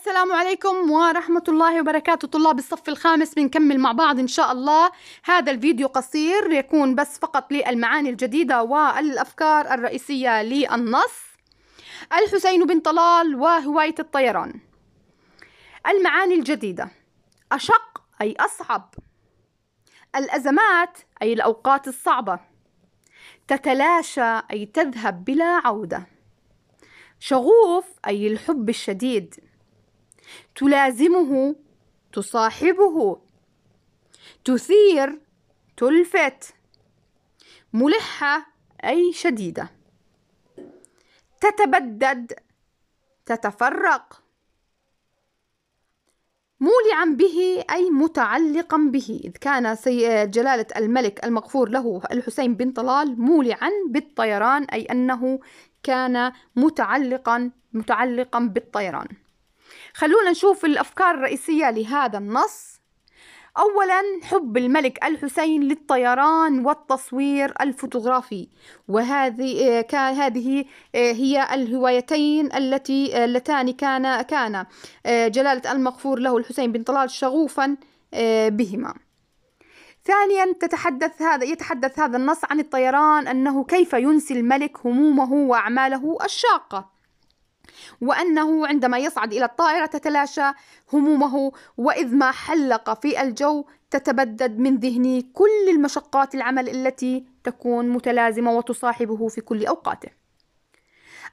السلام عليكم ورحمة الله وبركاته طلاب الصف الخامس بنكمل مع بعض إن شاء الله هذا الفيديو قصير يكون بس فقط للمعاني الجديدة والأفكار الرئيسية للنص الحسين بن طلال وهواية الطيران المعاني الجديدة أشق أي أصعب الأزمات أي الأوقات الصعبة تتلاشى أي تذهب بلا عودة شغوف أي الحب الشديد تلازمه تصاحبه تثير تلفت ملحة أي شديدة تتبدد تتفرق مولعا به أي متعلقا به إذ كان جلالة الملك المغفور له الحسين بن طلال مولعا بالطيران أي أنه كان متعلقا متعلقا بالطيران خلونا نشوف الأفكار الرئيسية لهذا النص أولا حب الملك الحسين للطيران والتصوير الفوتوغرافي وهذه آه، هذه آه، هي الهوايتين التي آه، اللتان كان كان جلالة المغفور له الحسين بن طلال شغوفا بهما ثانيا تتحدث هذا يتحدث هذا النص عن الطيران أنه كيف ينسي الملك همومه وأعماله الشاقة وأنه عندما يصعد إلى الطائرة تتلاشى همومه وإذ ما حلق في الجو تتبدد من ذهني كل المشقات العمل التي تكون متلازمة وتصاحبه في كل أوقاته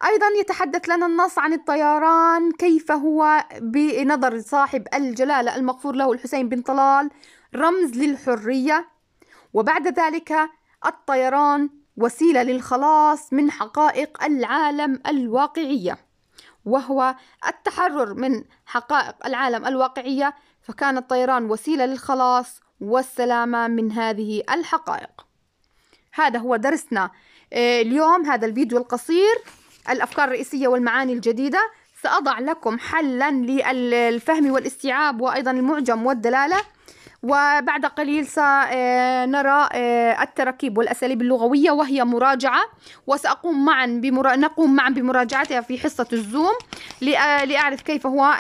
أيضا يتحدث لنا النص عن الطيران كيف هو بنظر صاحب الجلالة المغفور له الحسين بن طلال رمز للحرية وبعد ذلك الطيران وسيله للخلاص من حقائق العالم الواقعيه وهو التحرر من حقائق العالم الواقعية فكان الطيران وسيلة للخلاص والسلامة من هذه الحقائق هذا هو درسنا آه، اليوم هذا الفيديو القصير الأفكار الرئيسية والمعاني الجديدة سأضع لكم حلا للفهم والاستيعاب وأيضا المعجم والدلالة وبعد قليل سنرى آه، التراكيب آه، والأساليب اللغوية وهي مراجعة وسأقوم معا بمرا... نقوم معا بمراجعتها في حصة الزوم آه، لأعرف كيف هو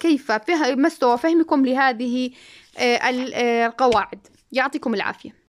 كيف مستوى فهمكم لهذه القواعد يعطيكم العافية